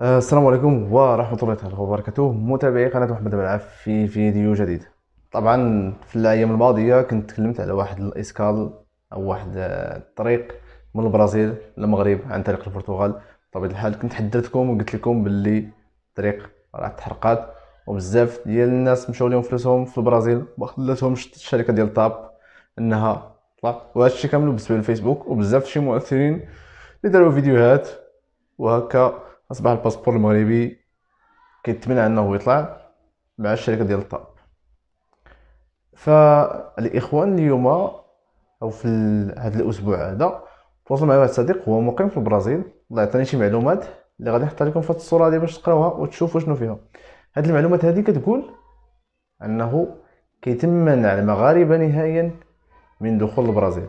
آه، السلام عليكم ورحمة الله وبركاته متابعي قناة محمد بالعاف في فيديو جديد طبعا في الأيام الماضية كنت تكلمت على واحد الإسكال أو واحد الطريق آه، من البرازيل للمغرب عن طريق البرتغال بطبيعة الحال كنت حددتكم وقلت لكم باللي الطريق راه تحرقات وبزاف ديال الناس مشاو لهم فلوسهم في البرازيل وخلاتهم الشركة ديال طاب إنها طلع وهذا الشيء كامل بالنسبة للفيسبوك وبزاف شي مؤثرين اللي داروا فيديوهات وهكا اصبح الباسبور المغربي كيتمنع انه يطلع مع الشركه ديال الطاب فالاخوان اليوم او في هذا الاسبوع هذا تواصل معي واحد الصديق هو مقيم في البرازيل الله يعطيني شي معلومات اللي غادي نحطها لكم في هذه الصوره هذه باش تقراوها وتشوفوا شنو فيها هذه المعلومات هذه كتقول انه كيتم منع المغاربه نهائيا من دخول البرازيل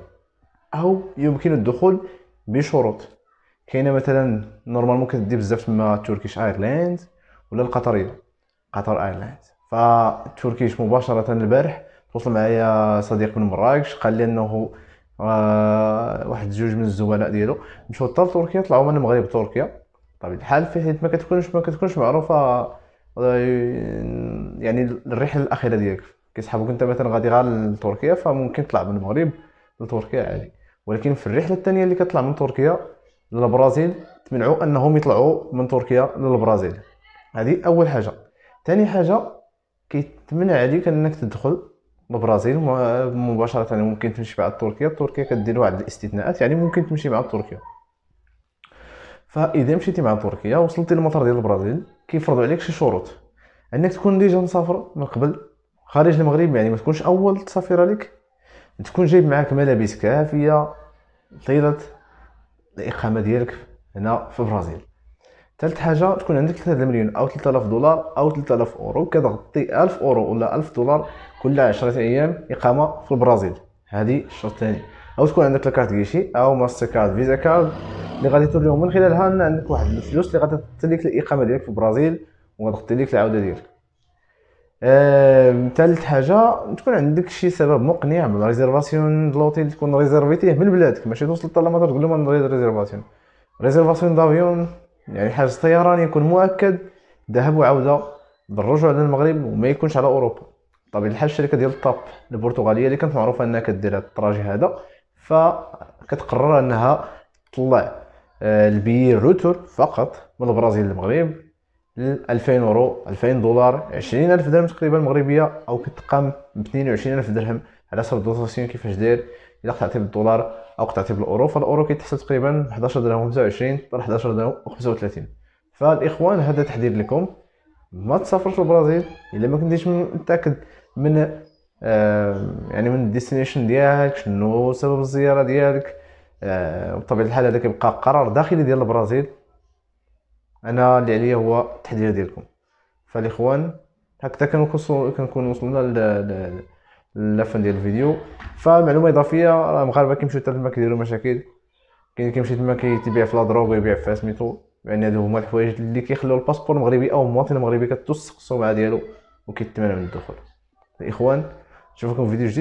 او يمكن الدخول بشروط كاينه مثلا نورمالمون كتدي بزاف تما تركيش ايرلاند ولا القطريه قطر ايرلاند فتركيش مباشره البارح توصل معايا صديق من مراكش قال لي انه آه، واحد جوج من الزملاء ديالو مشاو حتى لتركيا طلعوا من المغرب تركيا طبعا الحال حيت ما كتكونش ما كتكونش معروفه آه، يعني الرحله الاخيره ديالك كيسحبوك انت مثلا غادي غير لتركيا فممكن تطلع من المغرب لتركيا عادي ولكن في الرحله الثانيه اللي كتطلع من تركيا للبرازيل تمنعوا انهم يطلعوا من تركيا للبرازيل هذه اول حاجه ثاني حاجه كيتمنع عليك انك تدخل البرازيل مباشره يعني ممكن تمشي مع تركيا تركيا كدير واحد الاستثناءات يعني ممكن تمشي مع تركيا فاذا مشيتي مع تركيا وصلتي للمطار ديال البرازيل كيفرضوا عليك شي شروط انك تكون ديجا مسافر من قبل خارج المغرب يعني ما تكونش اول سفيره لك تكون جايب معاك ملابس كافيه طيله الاقامه ديالك هنا في البرازيل ثالث حاجه تكون عندك 3 مليون او 3000 دولار او 3000 اورو كتغطي 1000 اورو ولا 1000 دولار كل 10 ايام اقامه في البرازيل هذه الشرط الثاني او تكون عندك لاكارت كيشي او ماستر كارد فيزا كارد اللي غادي توريهم من خلالها ان عندك واحد الفلوس اللي غادي تغطي لك الاقامه ديالك في البرازيل وغتغطي لك العوده ديالك ثالث حاجه تكون عندك شي سبب مقنع من ريزيرفاسيون دلوتيل تكون ريزيرفيتيه من بلادك ماشي توصل للطلمه تقول لهم انا ريزيرفاسيون ريزيرفاسيون دافيون يعني حاجه طيران يكون مؤكد ذهب وعوده بالرجوع للمغرب وما يكونش على اوروبا طبيعي الحال الشركه ديال الطاب البرتغاليه اللي كانت معروفه انها كدير هذا التراجي هذا فكتقرر انها تطلع آه، البيير روتور فقط من البرازيل للمغرب ل 2000 يورو 2000 دولار 20000 درهم تقريبا مغربيه او كتقام ب 22000 درهم على حسب الدوتاسيون كيفاش داير الا قطعتي بالدولار او قطعتي بالاورو فالاورو كيتحسب تقريبا 11 درهم 25 حتى 11 درهم 35 فالاخوان هذا تحذير لكم ما تسافرش للبرازيل الا ما كنتيش متاكد من آه يعني من الديستنيشن ديالك شنو سبب الزياره ديالك آه الحال هذا كيبقى قرار داخلي ديال البرازيل انا اللي عليا هو التحضير ديالكم فالاخوان هكذا كنوصلوا كنكون وصلنا للفن ديال الفيديو فمعلومه اضافيه راه المغاربه كيمشيو حتى تما كيديروا مشاكل كاين كيمشي تما كيتبيع في لا دروغ ويبيع في سميتو يعني هادو هما الحوايج اللي كيخلوا الباسبور المغربي او المواطن المغربي كتوسق السمعه ديالو وكيتمنى من الدخول الاخوان نشوفكم في فيديو جديد